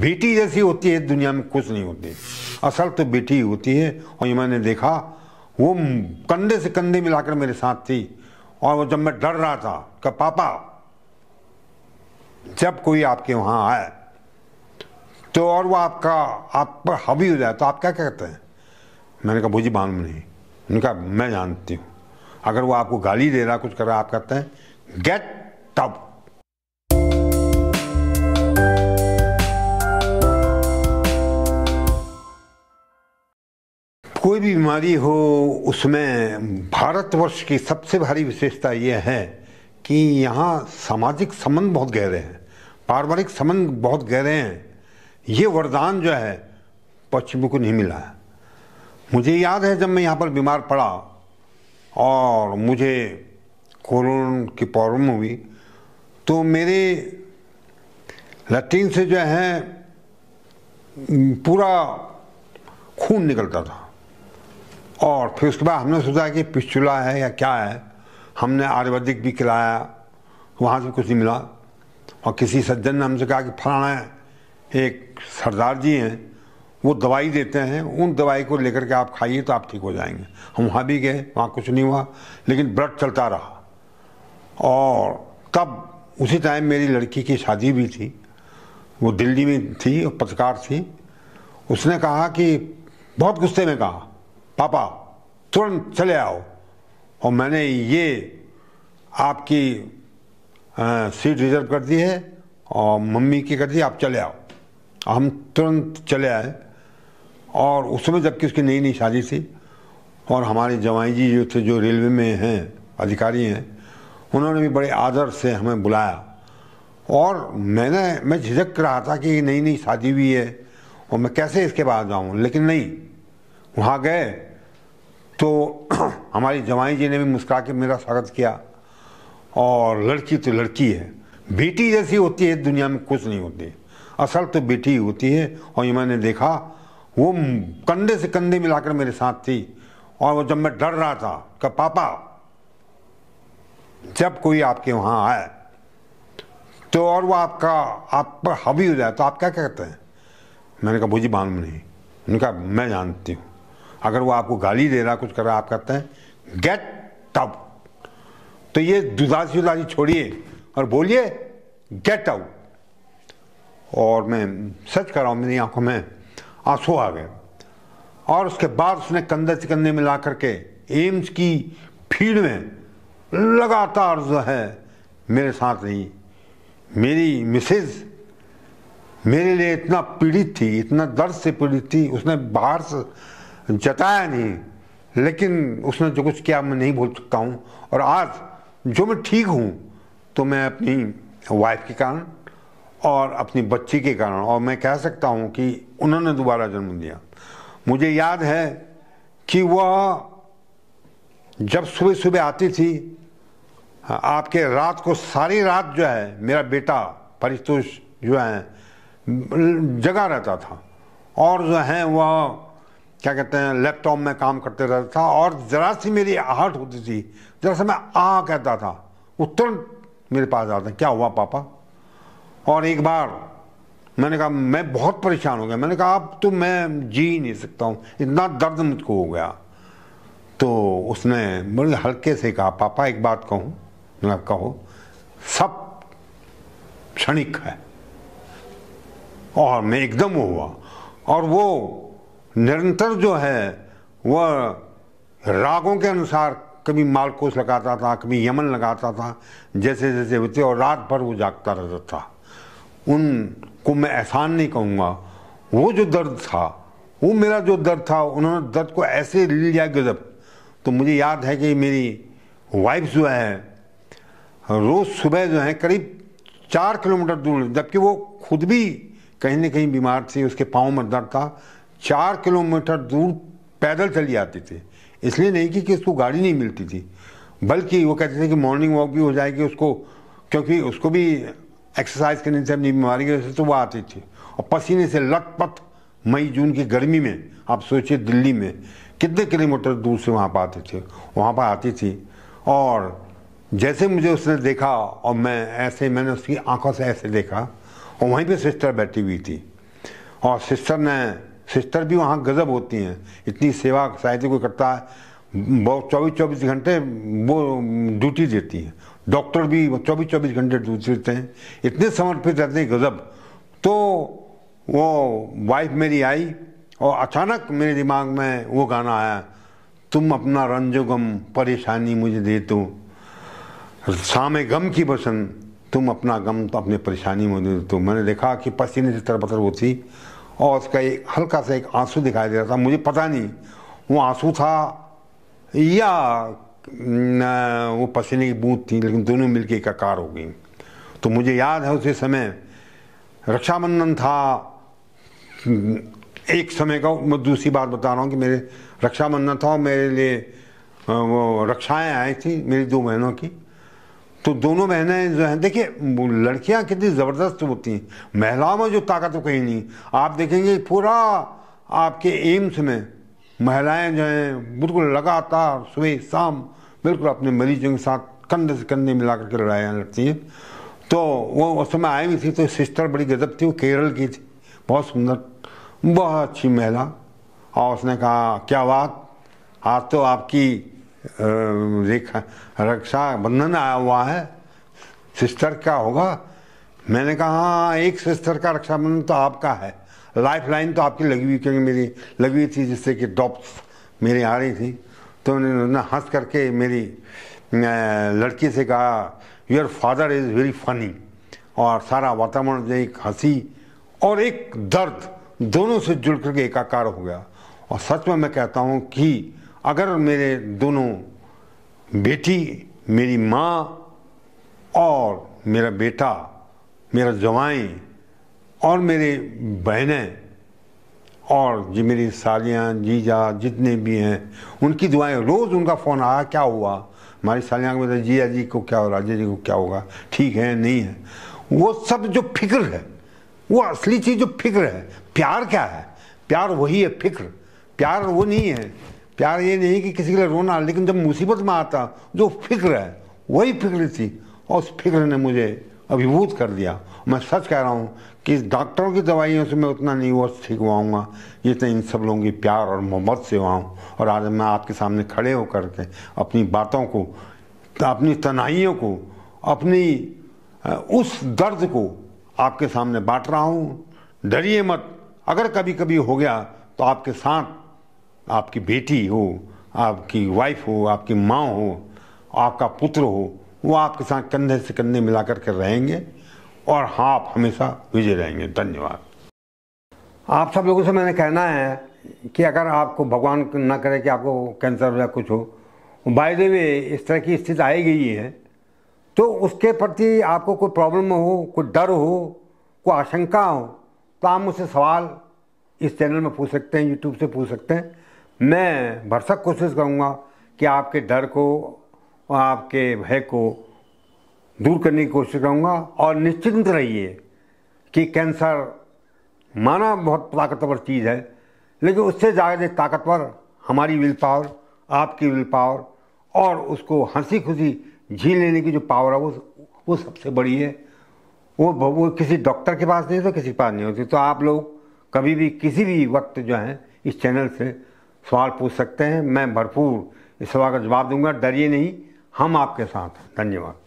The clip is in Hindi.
बेटी जैसी होती है दुनिया में कुछ नहीं होती असल तो बेटी ही होती है और ये मैंने देखा वो कंधे से कंधे मिलाकर मेरे साथ थी और वो जब मैं डर रहा था कि पापा जब कोई आपके वहां आए तो और वो आपका आप पर हावी हो जाए तो आप क्या कहते हैं मैंने कहा भूजी मालूम नहीं कहा मैं जानती हूँ अगर वो आपको गाली दे रहा कुछ कर रहा आप कहते हैं गेट टप कोई भी बीमारी हो उसमें भारतवर्ष की सबसे भारी विशेषता यह है कि यहाँ सामाजिक संबंध बहुत गहरे हैं पारिवारिक संबंध बहुत गहरे हैं ये वरदान जो है पश्चिम को नहीं मिला है मुझे याद है जब मैं यहाँ पर बीमार पड़ा और मुझे कोरोना की प्रॉब्लम हुई तो मेरे लैट्रीन से जो है पूरा खून निकलता था और फिर उसके बाद हमने सोचा कि पिछुला है या क्या है हमने आयुर्वेदिक भी खिलाया वहाँ से कुछ नहीं मिला और किसी सज्जन ने हमसे कहा कि फलाना एक सरदार जी हैं वो दवाई देते हैं उन दवाई को लेकर के आप खाइए तो आप ठीक हो जाएंगे हम वहाँ भी गए वहाँ कुछ नहीं हुआ लेकिन ब्लड चलता रहा और तब उसी टाइम मेरी लड़की की शादी भी थी वो दिल्ली में थी और पत्रकार थी उसने कहा कि बहुत गुस्से में कहा पापा तुरंत चले आओ और मैंने ये आपकी आ, सीट रिजर्व कर दी है और मम्मी की कर दी आप चले आओ हम तुरंत चले आए और उस समय जबकि उसकी नई नई शादी थी और हमारे जवाई जी जो थे जो रेलवे में हैं अधिकारी हैं उन्होंने भी बड़े आदर से हमें बुलाया और मैंने मैं झिझक रहा था कि नई नई शादी हुई है और मैं कैसे इसके बाद जाऊँ लेकिन नहीं वहाँ गए तो हमारी जवानी जी ने भी मुस्करा के मेरा स्वागत किया और लड़की तो लड़की है बेटी जैसी होती है दुनिया में कुछ नहीं होती असल तो बेटी ही होती है और ये मैंने देखा वो कंधे से कंधे मिलाकर मेरे साथ थी और वो जब मैं डर रहा था कि पापा जब कोई आपके वहाँ आए तो और वो आपका आप पर हावी हो जाए तो आप क्या कहते हैं मैंने कहा भूजी मालूम नहीं उनका मैं जानती हूँ अगर वो आपको गाली दे रहा कुछ कर रहा आप कहते हैं गेट टप तो ये दुदासी उदासी छोड़िए और बोलिए गेट आउट और मैं सच कर रहा हूँ मेरी आंखों में आंसू आ गए और उसके बाद उसने कंधे से कंधे मिला करके एम्स की भीड़ में लगातार जो है मेरे साथ रही मेरी मिसेज मेरे लिए इतना पीड़ित थी इतना दर्द से पीड़ित थी उसने बाहर से जताया नहीं लेकिन उसने जो कुछ किया मैं नहीं भूल सकता हूँ और आज जो मैं ठीक हूँ तो मैं अपनी वाइफ के कारण और अपनी बच्ची के कारण और मैं कह सकता हूँ कि उन्होंने दोबारा जन्म दिया मुझे याद है कि वह जब सुबह सुबह आती थी आपके रात को सारी रात जो है मेरा बेटा परितोष जो है जगा रहता था और जो है वह क्या कहते हैं लैपटॉप में काम करते रहता था और ज़रा सी मेरी आहट होती थी ज़रा सा मैं आ कहता था वो तुरंत मेरे पास आता क्या हुआ पापा और एक बार मैंने कहा मैं बहुत परेशान हो गया मैंने कहा अब तो मैं जी नहीं सकता हूँ इतना दर्द मुझको हो गया तो उसने बड़े हल्के से कहा पापा एक बात कहूँ मैंने कहो सब क्षणिक है और मैं एकदम हुआ और वो निरंतर जो है वह रागों के अनुसार कभी मालकोस लगाता था कभी यमन लगाता था जैसे जैसे होते और रात भर वो जागता रहता था उनको मैं एहसान नहीं कहूँगा वो जो दर्द था वो मेरा जो दर्द था उन्होंने दर्द को ऐसे ले लिया गजब तो मुझे याद है कि मेरी वाइफ जो है रोज़ सुबह जो है करीब चार किलोमीटर दूर जबकि वो खुद भी कहीं ना कहीं बीमार थी उसके पाँव में दर्द था चार किलोमीटर दूर पैदल चली जाते थे इसलिए नहीं कि, किसको उसको गाड़ी नहीं मिलती थी बल्कि वो कहते थे कि मॉर्निंग वॉक भी हो जाएगी उसको क्योंकि उसको भी एक्सरसाइज करने से अपनी बीमारी की वजह से तो वो आती थी और पसीने से लथपथ मई जून की गर्मी में आप सोचिए दिल्ली में कितने किलोमीटर दूर से वहाँ पर आते थे वहाँ पर आती थी और जैसे मुझे उसने देखा और मैं ऐसे मैंने उसकी आंखों से ऐसे देखा और वहीं पे सिस्टर बैठी हुई थी और सिस्टर ने सिस्टर भी वहाँ गजब होती हैं इतनी सेवा साहित्य को करता है बहुत चौबीस चौबीस घंटे वो ड्यूटी देती हैं डॉक्टर भी चौबीस चौबीस घंटे ड्यूटी देते हैं इतने समर्पित रहते हैं गजब तो वो वाइफ मेरी आई और अचानक मेरे दिमाग में वो गाना आया तुम अपना गम परेशानी मुझे दे दो सामे गम की बसन तुम अपना गम तो अपनी परेशानी मुझे दे दो मैंने देखा कि पसीने से तरबतर वो थी और उसका एक हल्का सा एक आंसू दिखाई दे रहा था मुझे पता नहीं वो आंसू था या वो पसीने की बूंद थी लेकिन दोनों मिलकर आकार हो गई तो मुझे याद है उसी समय रक्षाबंधन था एक समय का मैं दूसरी बात बता रहा हूँ कि मेरे रक्षाबंधन था और मेरे लिए वो रक्षाएं आई थी मेरी दो बहनों की तो दोनों बहनें जो हैं देखिए लड़कियां कितनी ज़बरदस्त होती हैं महिलाओं में जो ताकत हो तो कहीं नहीं आप देखेंगे पूरा आपके एम्स में महिलाएं जो हैं बिल्कुल लगातार सुबह शाम बिल्कुल अपने मरीजों के साथ कंधे से कंधे मिला करके लड़ाइयाँ लड़ती हैं तो वो उस समय आई हुई थी तो सिस्टर बड़ी गजब थी वो केरल की थी बहुत सुंदर बहुत अच्छी महिला और उसने कहा क्या बात आज तो आपकी रेखा रक्षा बंधन आया हुआ है सिस्टर क्या होगा मैंने कहा हाँ एक सिस्टर का रक्षाबंधन तो आपका है लाइफ लाइन तो आपकी लगी हुई क्योंकि मेरी लगी हुई थी जिससे कि डॉप्स मेरी आ रही थी तो उन्होंने हंस करके मेरी लड़की से कहा your father is very funny और सारा वातावरण एक हंसी और एक दर्द दोनों से जुड़ करके एकाकार हो गया और सच में मैं कहता हूँ कि अगर मेरे दोनों बेटी मेरी माँ और मेरा बेटा मेरा जवाई और मेरे बहनें और जो मेरी सालियाँ जीजा जितने भी हैं उनकी दुआएं रोज़ उनका फ़ोन आया क्या हुआ हमारी सालियाँ को जिया जी को क्या हो राजा जी को क्या होगा ठीक है नहीं है वो सब जो फिक्र है वो असली चीज़ जो फिक्र है प्यार क्या है प्यार वही है फिक्र प्यार वो नहीं है प्यार ये नहीं कि किसी के लिए रोना लेकिन जब मुसीबत में आता जो फिक्र है वही फिक्र थी और उस फिक्र ने मुझे अभिभूत कर दिया मैं सच कह रहा हूँ कि डॉक्टरों की दवाइयों से मैं उतना नहीं हुआ ठीक हुआ हूँ जितना इन सब लोगों की प्यार और मोहब्बत से हुआ हूँ और आज मैं आपके सामने खड़े होकर के अपनी बातों को अपनी तनाइयों को अपनी उस दर्द को आपके सामने बांट रहा हूँ डरिए मत अगर कभी कभी हो गया तो आपके साथ आपकी बेटी हो आपकी वाइफ हो आपकी माँ हो आपका पुत्र हो वो आपके साथ कंधे से कंधे मिलाकर के रहेंगे और हाँ आप हमेशा विजय रहेंगे धन्यवाद आप सब लोगों से मैंने कहना है कि अगर आपको भगवान ना करे कि आपको कैंसर या कुछ हो बाय द वे इस तरह की स्थिति आई गई है तो उसके प्रति आपको कोई प्रॉब्लम हो कोई डर हो कोई आशंका हो तो आप मुझसे सवाल इस चैनल में पूछ सकते हैं यूट्यूब से पूछ सकते हैं मैं भरसक कोशिश करूँगा कि आपके डर को और आपके भय को दूर करने की कोशिश करूँगा और निश्चिंत रहिए कि कैंसर माना बहुत ताकतवर चीज़ है लेकिन उससे ज़्यादा ताकतवर हमारी विल पावर आपकी विल पावर और उसको हंसी खुशी झील लेने की जो पावर है वो वो सबसे बड़ी है वो वो किसी डॉक्टर के पास नहीं होती किसी के पास नहीं होती तो आप लोग कभी भी किसी भी वक्त जो है इस चैनल से सवाल पूछ सकते हैं मैं भरपूर इस सवाल का जवाब दूंगा डरिए नहीं हम आपके साथ हैं धन्यवाद